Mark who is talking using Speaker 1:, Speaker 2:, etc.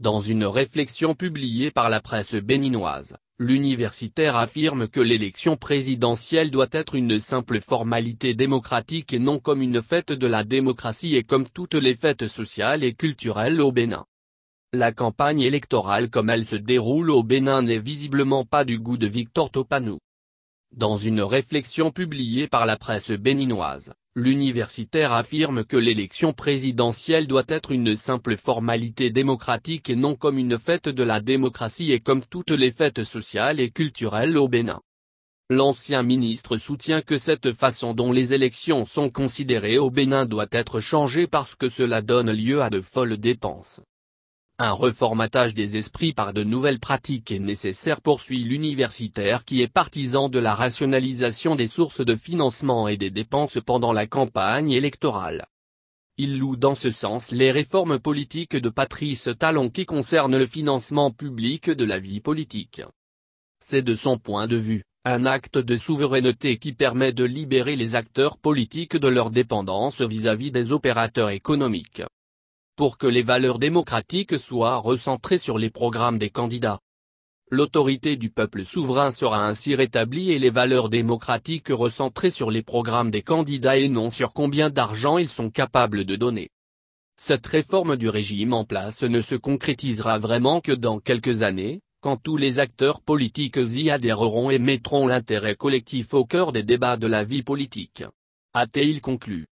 Speaker 1: Dans une réflexion publiée par la presse béninoise, l'universitaire affirme que l'élection présidentielle doit être une simple formalité démocratique et non comme une fête de la démocratie et comme toutes les fêtes sociales et culturelles au Bénin. La campagne électorale comme elle se déroule au Bénin n'est visiblement pas du goût de Victor Topanou. Dans une réflexion publiée par la presse béninoise, l'universitaire affirme que l'élection présidentielle doit être une simple formalité démocratique et non comme une fête de la démocratie et comme toutes les fêtes sociales et culturelles au Bénin. L'ancien ministre soutient que cette façon dont les élections sont considérées au Bénin doit être changée parce que cela donne lieu à de folles dépenses. Un reformatage des esprits par de nouvelles pratiques est nécessaire poursuit l'universitaire qui est partisan de la rationalisation des sources de financement et des dépenses pendant la campagne électorale. Il loue dans ce sens les réformes politiques de Patrice Talon qui concernent le financement public de la vie politique. C'est de son point de vue, un acte de souveraineté qui permet de libérer les acteurs politiques de leur dépendance vis-à-vis -vis des opérateurs économiques pour que les valeurs démocratiques soient recentrées sur les programmes des candidats. L'autorité du peuple souverain sera ainsi rétablie et les valeurs démocratiques recentrées sur les programmes des candidats et non sur combien d'argent ils sont capables de donner. Cette réforme du régime en place ne se concrétisera vraiment que dans quelques années, quand tous les acteurs politiques y adhéreront et mettront l'intérêt collectif au cœur des débats de la vie politique. a conclut. il